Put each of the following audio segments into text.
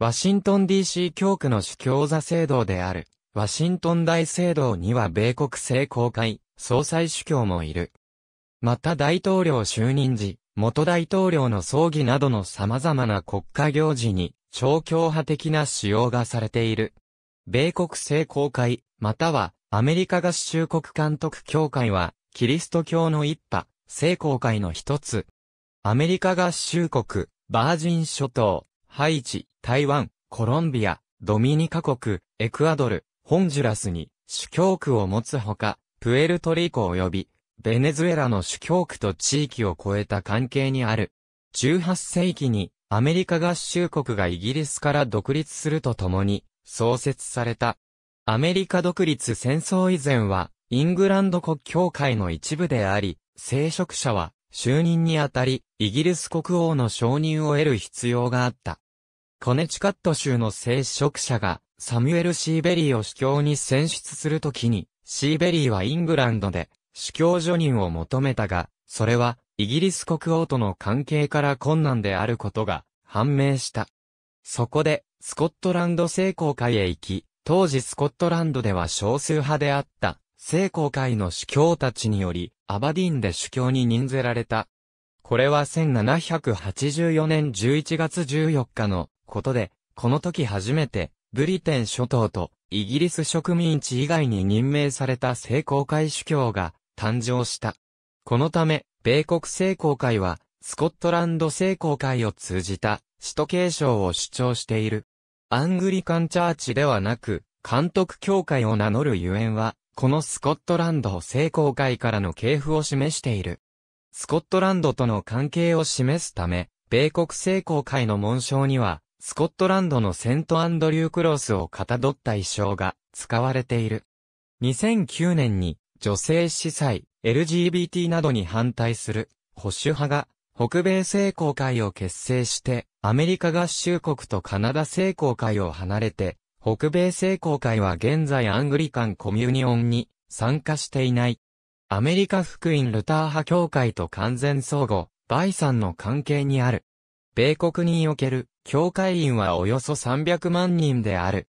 ワシントン DC 教区の主教座聖堂である、ワシントン大聖堂には米国聖公会、総裁主教もいる。また大統領就任時、元大統領の葬儀などの様々な国家行事に、超教派的な使用がされている。米国聖公会、または、アメリカ合衆国監督協会は、キリスト教の一派、聖公会の一つ。アメリカ合衆国、バージン諸島、ハイチ、台湾、コロンビア、ドミニカ国、エクアドル、ホンジュラスに主教区を持つほか、プエルトリコ及び、ベネズエラの主教区と地域を超えた関係にある。18世紀にアメリカ合衆国がイギリスから独立するとともに創設された。アメリカ独立戦争以前はイングランド国教会の一部であり、聖職者は就任にあたり、イギリス国王の承認を得る必要があった。コネチカット州の聖職者が、サミュエル・シーベリーを主教に選出するときに、シーベリーはイングランドで、主教助任を求めたが、それは、イギリス国王との関係から困難であることが、判明した。そこで、スコットランド聖公会へ行き、当時スコットランドでは少数派であった、聖公会の主教たちにより、アバディーンで主教に任ぜられた。これは1784年11月14日のことで、この時初めて、ブリテン諸島とイギリス植民地以外に任命された聖公会主教が誕生した。このため、米国聖公会は、スコットランド聖公会を通じた、首都継承を主張している。アングリカンチャーチではなく、監督教会を名乗るゆえんは、このスコットランド成功会からの系譜を示している。スコットランドとの関係を示すため、米国成功会の紋章には、スコットランドのセントアンドリュークロスをかたどった衣装が使われている。2009年に女性司祭、LGBT などに反対する保守派が北米成功会を結成してアメリカ合衆国とカナダ成功会を離れて北米聖公会は現在アングリカンコミュニオンに参加していない。アメリカ福音ルター派教会と完全相互、バさんの関係にある。米国における教会員はおよそ300万人である。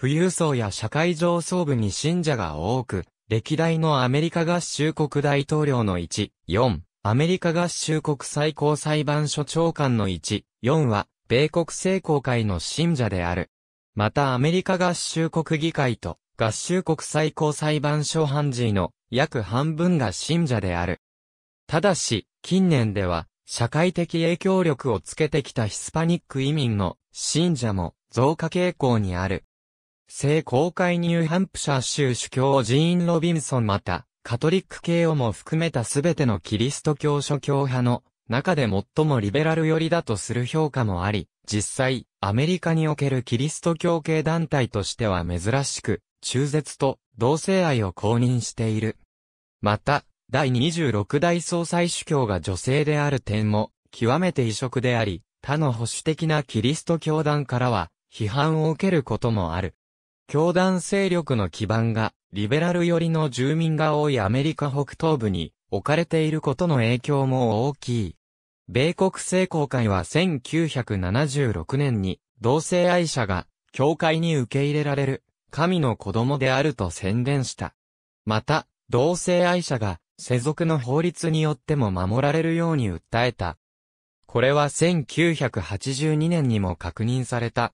富裕層や社会上層部に信者が多く、歴代のアメリカ合衆国大統領の1、4、アメリカ合衆国最高裁判所長官の1、4は、米国聖公会の信者である。またアメリカ合衆国議会と合衆国最高裁判所判事の約半分が信者である。ただし、近年では、社会的影響力をつけてきたヒスパニック移民の信者も増加傾向にある。聖公会ニューハンプシャー州主教ジーン・ロビンソンまた、カトリック系をも含めた全てのキリスト教諸教派の中で最もリベラル寄りだとする評価もあり、実際、アメリカにおけるキリスト教系団体としては珍しく、中絶と同性愛を公認している。また、第26代総裁主教が女性である点も、極めて異色であり、他の保守的なキリスト教団からは、批判を受けることもある。教団勢力の基盤が、リベラル寄りの住民が多いアメリカ北東部に置かれていることの影響も大きい。米国聖公会は1976年に、同性愛者が、教会に受け入れられる、神の子供であると宣伝した。また、同性愛者が、世俗の法律によっても守られるように訴えた。これは1982年にも確認された。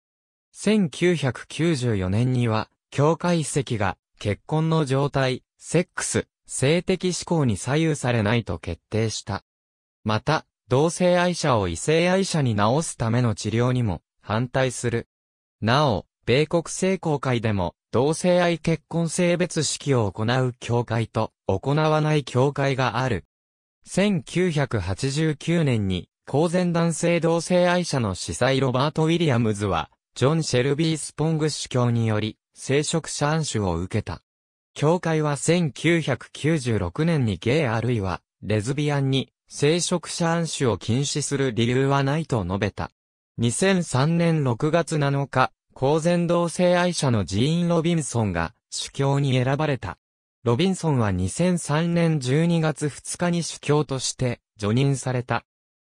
1994年には、教会遺跡が、結婚の状態、セックス、性的思考に左右されないと決定した。また、同性愛者を異性愛者に治すための治療にも反対する。なお、米国聖公会でも、同性愛結婚性別式を行う教会と行わない教会がある。1989年に、公然男性同性愛者の司祭ロバート・ウィリアムズは、ジョン・シェルビー・スポング主教により、聖職者暗種を受けた。教会は1996年にゲイあるいは、レズビアンに聖職者暗視を禁止する理由はないと述べた。2003年6月7日、公然同性愛者のジーン・ロビンソンが主教に選ばれた。ロビンソンは2003年12月2日に主教として除任された。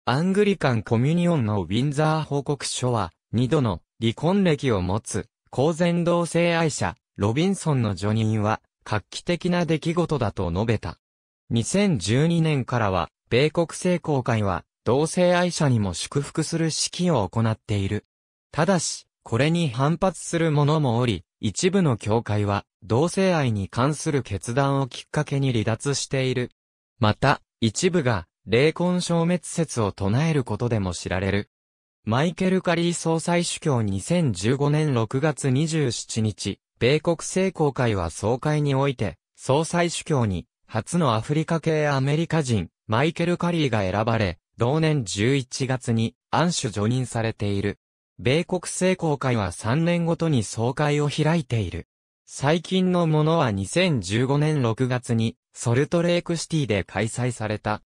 アングリカン・コミュニオンのウィンザー報告書は、二度の離婚歴を持つ公然同性愛者、ロビンソンの除任は、画期的な出来事だと述べた。2012年からは、米国聖公会は、同性愛者にも祝福する式を行っている。ただし、これに反発する者もおり、一部の教会は、同性愛に関する決断をきっかけに離脱している。また、一部が、霊魂消滅説を唱えることでも知られる。マイケル・カリー総裁主教2015年6月27日、米国聖公会は総会において、総裁主教に、初のアフリカ系アメリカ人、マイケル・カリーが選ばれ、同年11月に暗種除任されている。米国聖公会は3年ごとに総会を開いている。最近のものは2015年6月にソルトレークシティで開催された。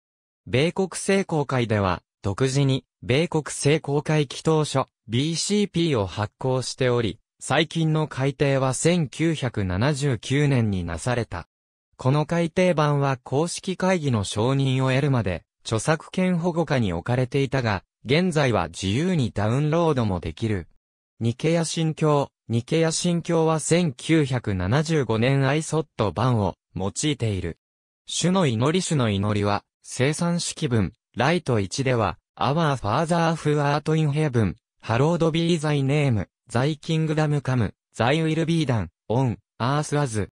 米国聖公会では独自に米国聖公会祈祷書 BCP を発行しており、最近の改定は1979年になされた。この改訂版は公式会議の承認を得るまで、著作権保護下に置かれていたが、現在は自由にダウンロードもできる。ニケヤ新教、ニケヤ新教は1975年アイソット版を用いている。主の祈り主の祈りは、生産式文、ライト1では、Our Father who art in heaven, hallowed be thy name, thy kingdom come, thy will be done, on, earth as,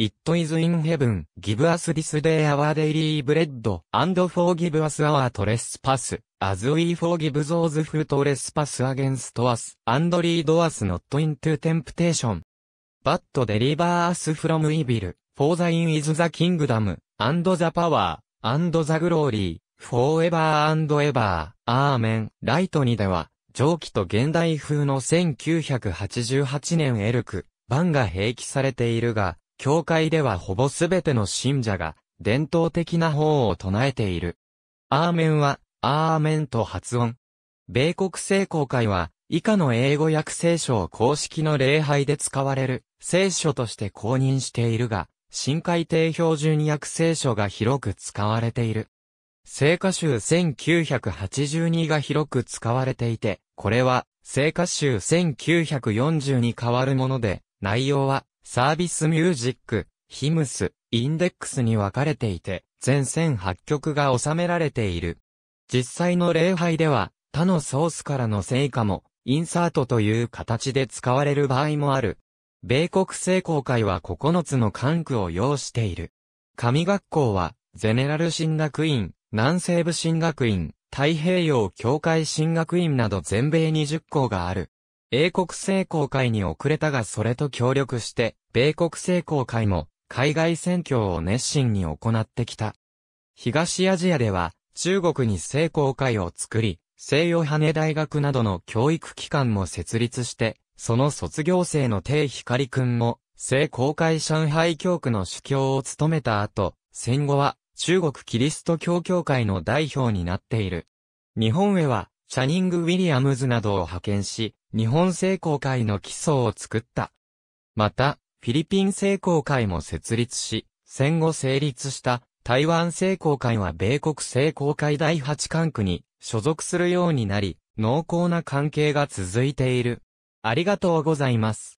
It is in heaven, give us this day our daily bread, and forgive us our trespass, as we forgive those who trespass against us, and lead us not into temptation. But deliver us from evil, for thine is the kingdom, and the power, and the glory, forever and ever. アーメン。ライトにでは、蒸気と現代風の1988年エルク、版が併記されているが、教会ではほぼすべての信者が、伝統的な法を唱えている。アーメンは、アーメンと発音。米国聖公会は、以下の英語訳聖書を公式の礼拝で使われる聖書として公認しているが、新海定標準訳聖書が広く使われている。聖歌集1982が広く使われていて、これは聖歌集1940に変わるもので、内容はサービスミュージック、ヒムス、インデックスに分かれていて、全1008曲が収められている。実際の礼拝では、他のソースからの成果も、インサートという形で使われる場合もある。米国聖公会は9つの管区を要している。神学校は、ゼネラル神学院、南西部神学院、太平洋教会神学院など全米20校がある。英国聖公会に遅れたがそれと協力して、米国政公会も海外選挙を熱心に行ってきた。東アジアでは中国に聖公会を作り、西洋羽大学などの教育機関も設立して、その卒業生の帝光くんも、聖公会上海教区の主教を務めた後、戦後は中国キリスト教協会の代表になっている。日本へは、チャニング・ウィリアムズなどを派遣し、日本聖公会の基礎を作った。また、フィリピン成功会も設立し、戦後成立した台湾成功会は米国成功会第8管区に所属するようになり、濃厚な関係が続いている。ありがとうございます。